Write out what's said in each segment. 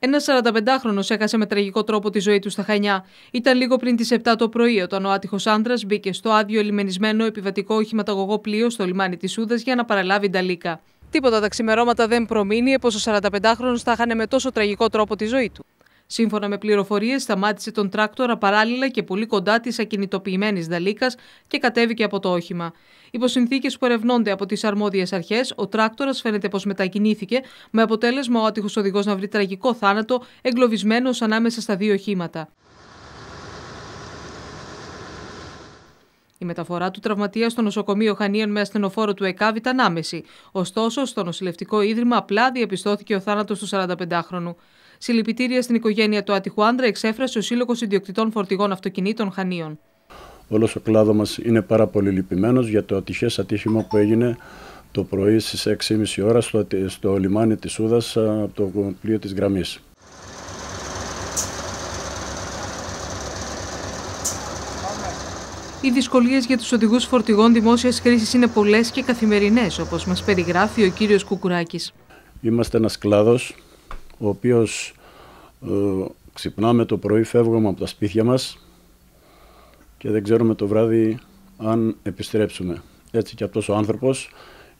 Ένα 45χρονο έχασε με τραγικό τρόπο τη ζωή του στα Χανιά. Ήταν λίγο πριν τις 7 το πρωί, όταν ο άτυχος άντρας μπήκε στο άδειο ελιμενισμένο επιβατικό οχηματαγωγό πλοίο στο λιμάνι της Σούδας για να παραλάβει ταλίκα. Τίποτα τα ξημερώματα δεν προμείνει, πω ο 45χρονο θα χάνε με τόσο τραγικό τρόπο τη ζωή του. Σύμφωνα με πληροφορίες, σταμάτησε τον τράκτορα παράλληλα και πολύ κοντά της ακινητοποιημένης Δαλίκας και κατέβηκε από το όχημα. Υπό συνθήκες που ερευνώνται από τις αρμόδιες αρχές, ο τράκτορας φαίνεται πως μετακινήθηκε, με αποτέλεσμα ο άτυχος οδηγός να βρει τραγικό θάνατο εγκλωβισμένος ανάμεσα στα δύο οχήματα. μεταφορά του τραυματία στο νοσοκομείο Χανίων με ασθενοφόρο του ΕΚΑΒ ήταν άμεση. Ωστόσο, στο νοσηλευτικό ίδρυμα απλά διαπιστώθηκε ο θάνατος του 45χρονου. Συλληπιτήρια στην οικογένεια του άτυχου άντρα εξέφρασε ο Σύλλογος Ιδιοκτητών Φορτηγών Αυτοκινήτων Χανίων. Όλος ο κλάδος μας είναι πάρα πολύ λυπημένος για το ατυχές ατύχημα που έγινε το πρωί στις 6.30 ώρα στο, λιμάνι της Σούδα, από το πλοίο της γραμμής. Οι δυσκολίες για τους οδηγούς φορτηγών δημόσιας χρήσης είναι πολλές και καθημερινές, όπως μας περιγράφει ο κύριος Κουκουράκης. Είμαστε ένας κλάδος, ο οποίος ε, ξυπνάμε το πρωί, φεύγουμε από τα σπίτια μας και δεν ξέρουμε το βράδυ αν επιστρέψουμε. Έτσι και αυτός ο άνθρωπος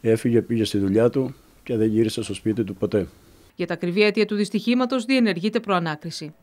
έφυγε, πήγε στη δουλειά του και δεν γύρισε στο σπίτι του ποτέ. Για τα ακριβή αίτια του δυστυχήματος διενεργείται προανάκριση.